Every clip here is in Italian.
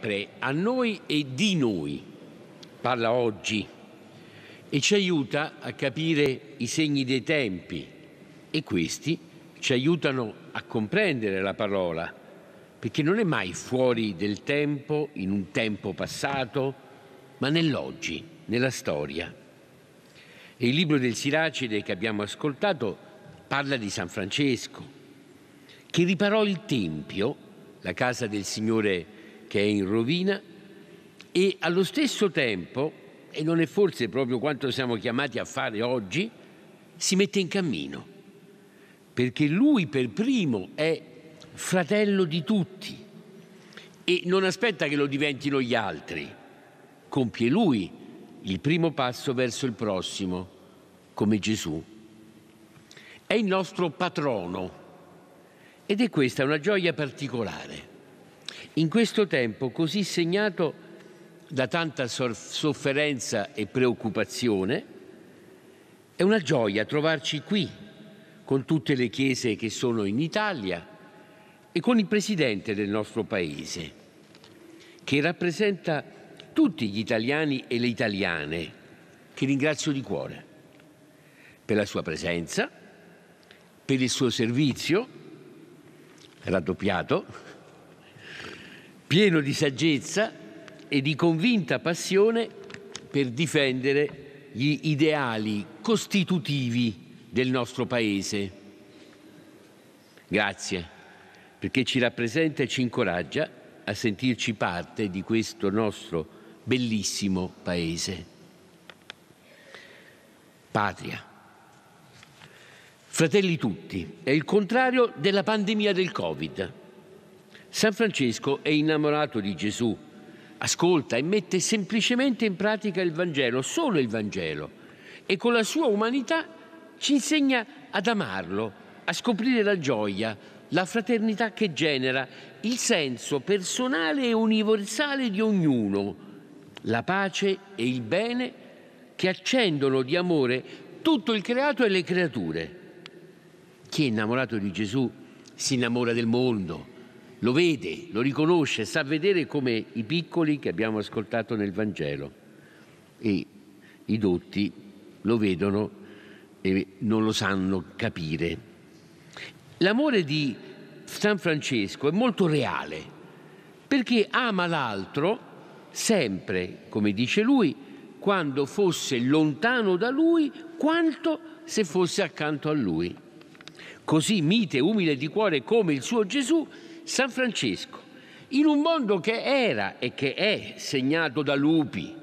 sempre a noi e di noi, parla oggi, e ci aiuta a capire i segni dei tempi e questi ci aiutano a comprendere la parola, perché non è mai fuori del tempo, in un tempo passato, ma nell'oggi, nella storia. E il libro del Siracide che abbiamo ascoltato parla di San Francesco, che riparò il Tempio, la casa del Signore che è in rovina e allo stesso tempo, e non è forse proprio quanto siamo chiamati a fare oggi, si mette in cammino, perché lui per primo è fratello di tutti e non aspetta che lo diventino gli altri, compie lui il primo passo verso il prossimo, come Gesù. È il nostro patrono ed è questa una gioia particolare in questo tempo così segnato da tanta sofferenza e preoccupazione, è una gioia trovarci qui con tutte le chiese che sono in Italia e con il Presidente del nostro Paese, che rappresenta tutti gli italiani e le italiane, che ringrazio di cuore per la sua presenza, per il suo servizio raddoppiato pieno di saggezza e di convinta passione per difendere gli ideali costitutivi del nostro Paese. Grazie perché ci rappresenta e ci incoraggia a sentirci parte di questo nostro bellissimo Paese. Patria. Fratelli tutti, è il contrario della pandemia del Covid San Francesco è innamorato di Gesù, ascolta e mette semplicemente in pratica il Vangelo, solo il Vangelo, e con la sua umanità ci insegna ad amarlo, a scoprire la gioia, la fraternità che genera, il senso personale e universale di ognuno, la pace e il bene che accendono di amore tutto il creato e le creature. Chi è innamorato di Gesù si innamora del mondo, lo vede, lo riconosce, sa vedere come i piccoli che abbiamo ascoltato nel Vangelo e i dotti lo vedono e non lo sanno capire. L'amore di San Francesco è molto reale perché ama l'altro sempre, come dice lui, quando fosse lontano da lui quanto se fosse accanto a lui. Così mite, umile di cuore come il suo Gesù, San Francesco, in un mondo che era e che è segnato da lupi,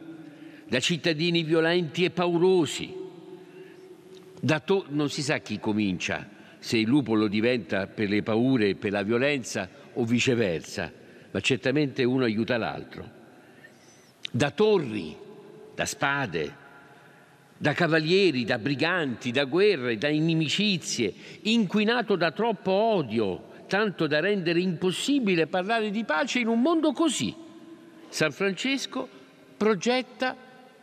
da cittadini violenti e paurosi, da to- non si sa chi comincia, se il lupo lo diventa per le paure e per la violenza o viceversa, ma certamente uno aiuta l'altro. Da torri, da spade, da cavalieri, da briganti, da guerre, da inimicizie, inquinato da troppo odio, tanto da rendere impossibile parlare di pace in un mondo così. San Francesco progetta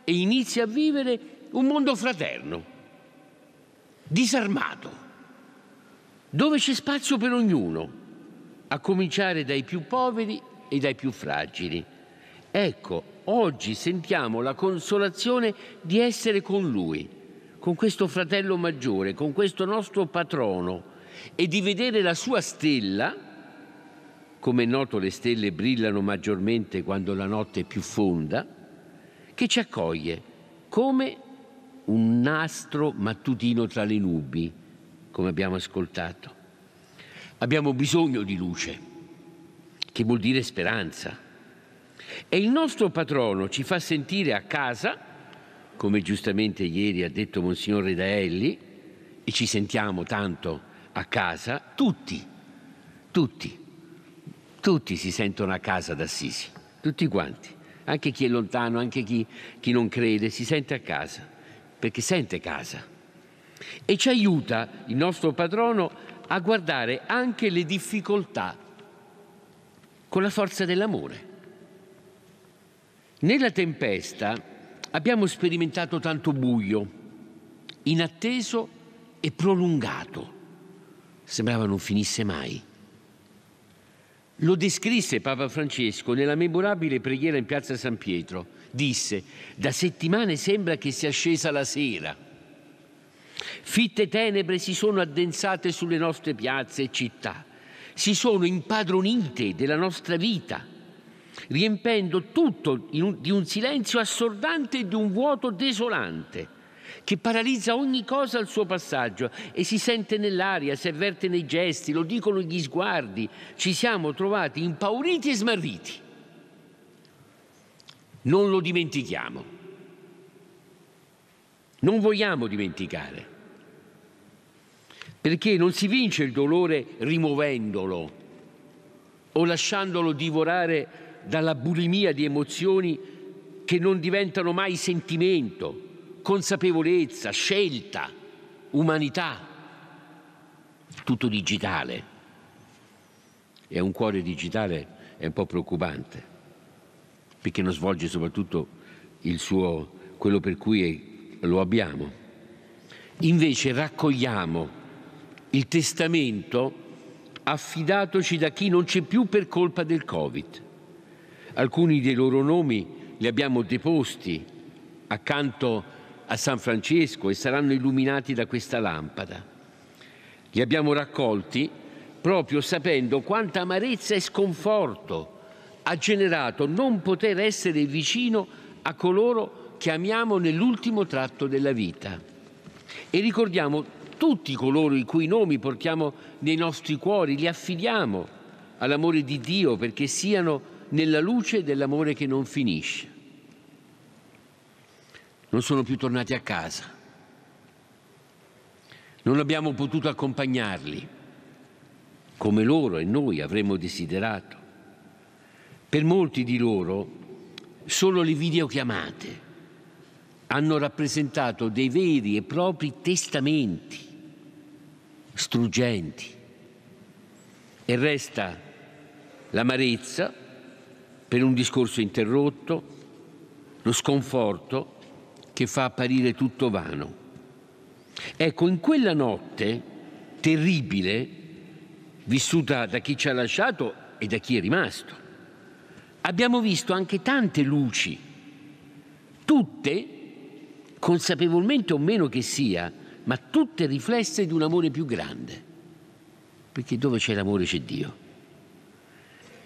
e inizia a vivere un mondo fraterno, disarmato, dove c'è spazio per ognuno, a cominciare dai più poveri e dai più fragili. Ecco, oggi sentiamo la consolazione di essere con lui, con questo fratello maggiore, con questo nostro patrono e di vedere la sua stella, come è noto le stelle brillano maggiormente quando la notte è più fonda, che ci accoglie come un nastro mattutino tra le nubi, come abbiamo ascoltato. Abbiamo bisogno di luce, che vuol dire speranza. E il nostro patrono ci fa sentire a casa, come giustamente ieri ha detto Monsignore Daelli, e ci sentiamo tanto a casa, tutti, tutti, tutti si sentono a casa da Sisi, tutti quanti, anche chi è lontano, anche chi, chi non crede, si sente a casa, perché sente casa. E ci aiuta il nostro patrono a guardare anche le difficoltà con la forza dell'amore. Nella tempesta abbiamo sperimentato tanto buio, inatteso e prolungato sembrava non finisse mai. Lo descrisse Papa Francesco nella memorabile preghiera in piazza San Pietro. Disse, da settimane sembra che sia scesa la sera. Fitte tenebre si sono addensate sulle nostre piazze e città, si sono impadronite della nostra vita, riempendo tutto un, di un silenzio assordante e di un vuoto desolante che paralizza ogni cosa al suo passaggio e si sente nell'aria, si avverte nei gesti, lo dicono gli sguardi. Ci siamo trovati impauriti e smarriti. Non lo dimentichiamo. Non vogliamo dimenticare. Perché non si vince il dolore rimuovendolo o lasciandolo divorare dalla bulimia di emozioni che non diventano mai sentimento consapevolezza, scelta, umanità. Tutto digitale. E un cuore digitale è un po' preoccupante, perché non svolge soprattutto suo, quello per cui lo abbiamo. Invece raccogliamo il testamento affidatoci da chi non c'è più per colpa del Covid. Alcuni dei loro nomi li abbiamo deposti accanto a a San Francesco e saranno illuminati da questa lampada. Li abbiamo raccolti proprio sapendo quanta amarezza e sconforto ha generato non poter essere vicino a coloro che amiamo nell'ultimo tratto della vita. E ricordiamo tutti coloro i cui nomi portiamo nei nostri cuori, li affidiamo all'amore di Dio perché siano nella luce dell'amore che non finisce non sono più tornati a casa. Non abbiamo potuto accompagnarli come loro e noi avremmo desiderato. Per molti di loro solo le videochiamate hanno rappresentato dei veri e propri testamenti struggenti e resta l'amarezza per un discorso interrotto, lo sconforto che fa apparire tutto vano. Ecco, in quella notte terribile, vissuta da chi ci ha lasciato e da chi è rimasto, abbiamo visto anche tante luci, tutte, consapevolmente o meno che sia, ma tutte riflesse di un amore più grande, perché dove c'è l'amore c'è Dio.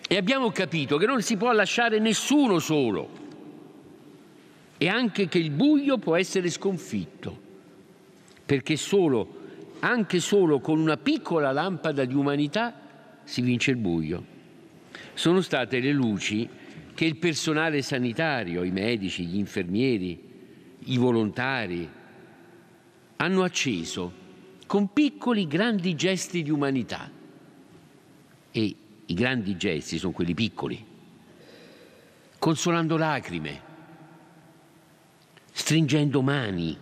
E abbiamo capito che non si può lasciare nessuno solo e anche che il buio può essere sconfitto, perché solo, anche solo con una piccola lampada di umanità si vince il buio. Sono state le luci che il personale sanitario, i medici, gli infermieri, i volontari hanno acceso con piccoli grandi gesti di umanità. E i grandi gesti sono quelli piccoli, consolando lacrime, stringendo mani,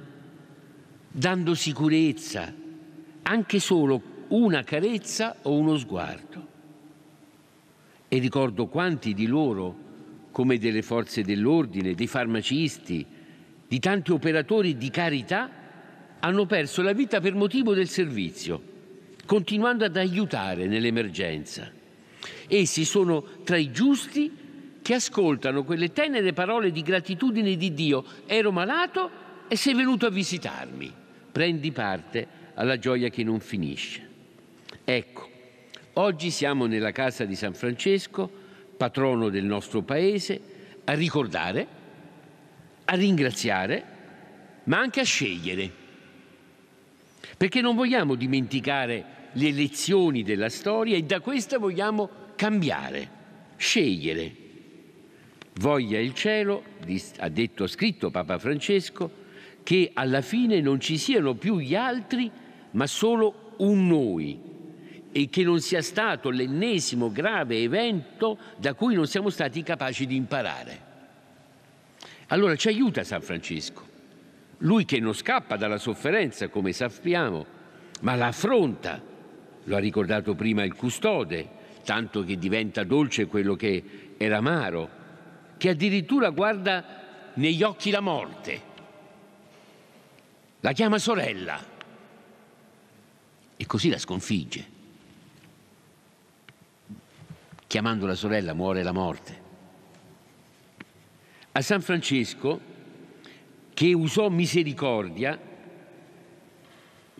dando sicurezza, anche solo una carezza o uno sguardo. E ricordo quanti di loro, come delle forze dell'ordine, dei farmacisti, di tanti operatori di carità, hanno perso la vita per motivo del servizio, continuando ad aiutare nell'emergenza. Essi sono tra i giusti che ascoltano quelle tenere parole di gratitudine di Dio. Ero malato e sei venuto a visitarmi. Prendi parte alla gioia che non finisce. Ecco, oggi siamo nella casa di San Francesco, patrono del nostro paese, a ricordare, a ringraziare, ma anche a scegliere. Perché non vogliamo dimenticare le lezioni della storia e da questa vogliamo cambiare, scegliere Voglia il cielo, ha detto scritto Papa Francesco, che alla fine non ci siano più gli altri, ma solo un noi, e che non sia stato l'ennesimo grave evento da cui non siamo stati capaci di imparare. Allora ci aiuta San Francesco, lui che non scappa dalla sofferenza, come sappiamo, ma la affronta, lo ha ricordato prima il custode, tanto che diventa dolce quello che era amaro che addirittura guarda negli occhi la morte, la chiama sorella e così la sconfigge. Chiamando la sorella muore la morte. A San Francesco, che usò misericordia,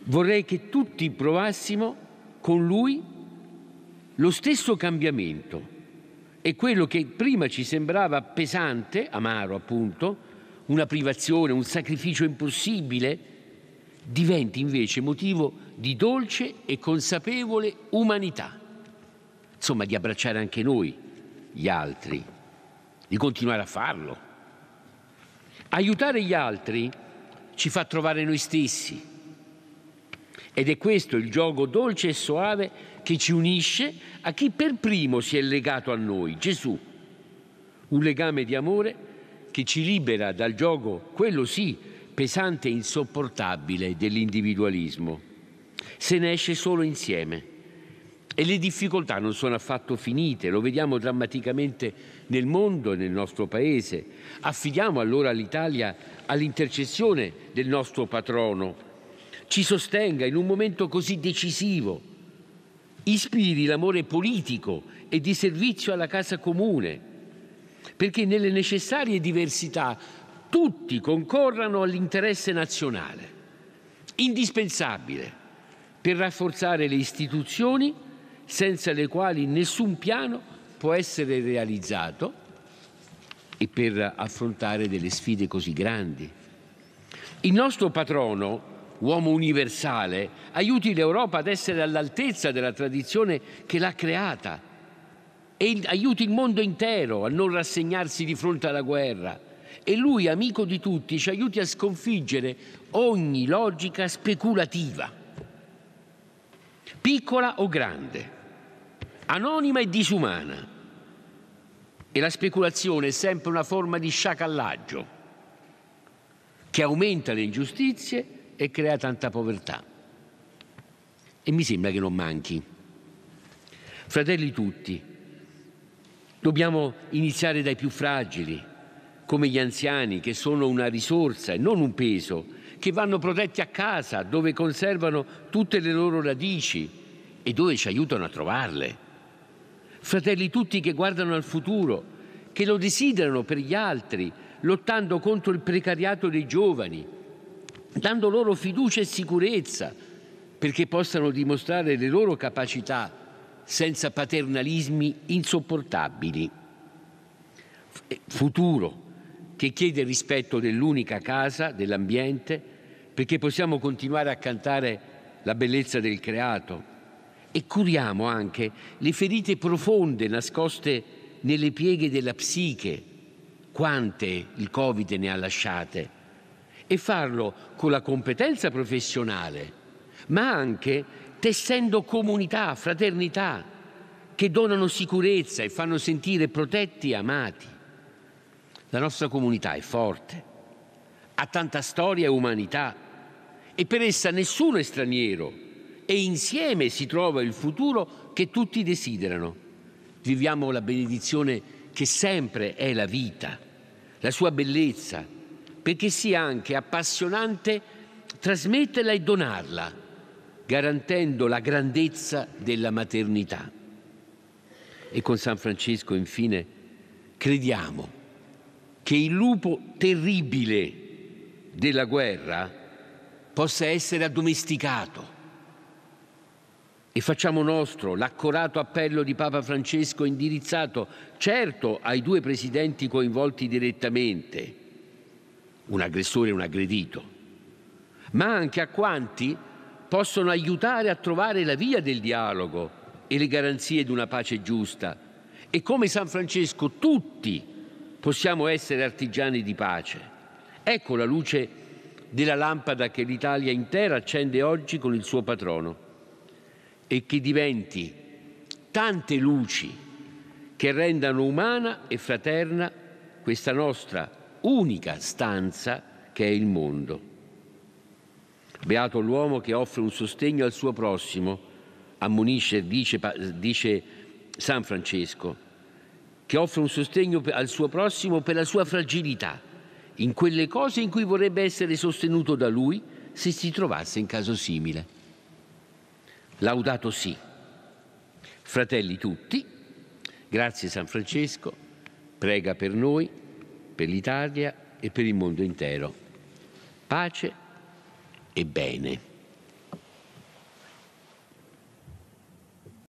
vorrei che tutti provassimo con lui lo stesso cambiamento e quello che prima ci sembrava pesante, amaro appunto, una privazione, un sacrificio impossibile, diventi invece motivo di dolce e consapevole umanità. Insomma, di abbracciare anche noi, gli altri, di continuare a farlo. Aiutare gli altri ci fa trovare noi stessi. Ed è questo il gioco dolce e soave che ci unisce a chi per primo si è legato a noi, Gesù. Un legame di amore che ci libera dal gioco, quello sì, pesante e insopportabile dell'individualismo. Se ne esce solo insieme. E le difficoltà non sono affatto finite, lo vediamo drammaticamente nel mondo e nel nostro paese. Affidiamo allora l'Italia all'intercessione del nostro patrono. Ci sostenga in un momento così decisivo ispiri l'amore politico e di servizio alla casa comune, perché nelle necessarie diversità tutti concorrano all'interesse nazionale, indispensabile per rafforzare le istituzioni senza le quali nessun piano può essere realizzato e per affrontare delle sfide così grandi. Il nostro patrono, uomo universale, aiuti l'Europa ad essere all'altezza della tradizione che l'ha creata e aiuti il mondo intero a non rassegnarsi di fronte alla guerra. E lui, amico di tutti, ci aiuti a sconfiggere ogni logica speculativa, piccola o grande, anonima e disumana. E la speculazione è sempre una forma di sciacallaggio che aumenta le ingiustizie e crea tanta povertà. E mi sembra che non manchi. Fratelli tutti, dobbiamo iniziare dai più fragili, come gli anziani, che sono una risorsa e non un peso, che vanno protetti a casa, dove conservano tutte le loro radici e dove ci aiutano a trovarle. Fratelli tutti che guardano al futuro, che lo desiderano per gli altri, lottando contro il precariato dei giovani, dando loro fiducia e sicurezza perché possano dimostrare le loro capacità senza paternalismi insopportabili. Eh, futuro che chiede rispetto dell'unica casa, dell'ambiente, perché possiamo continuare a cantare la bellezza del creato e curiamo anche le ferite profonde nascoste nelle pieghe della psiche, quante il Covid ne ha lasciate e farlo con la competenza professionale, ma anche tessendo comunità, fraternità, che donano sicurezza e fanno sentire protetti e amati. La nostra comunità è forte, ha tanta storia e umanità e per essa nessuno è straniero e insieme si trova il futuro che tutti desiderano. Viviamo la benedizione che sempre è la vita, la sua bellezza, perché sia anche appassionante trasmetterla e donarla, garantendo la grandezza della maternità. E con San Francesco, infine, crediamo che il lupo terribile della guerra possa essere addomesticato. E facciamo nostro l'accorato appello di Papa Francesco indirizzato certo ai due presidenti coinvolti direttamente, un aggressore, un aggredito, ma anche a quanti possono aiutare a trovare la via del dialogo e le garanzie di una pace giusta. E come San Francesco tutti possiamo essere artigiani di pace. Ecco la luce della lampada che l'Italia intera accende oggi con il suo patrono e che diventi tante luci che rendano umana e fraterna questa nostra unica stanza che è il mondo. Beato l'uomo che offre un sostegno al suo prossimo, ammonisce, dice, dice San Francesco, che offre un sostegno al suo prossimo per la sua fragilità, in quelle cose in cui vorrebbe essere sostenuto da lui se si trovasse in caso simile. Laudato sì. Fratelli tutti, grazie San Francesco, prega per noi per l'Italia e per il mondo intero. Pace e bene.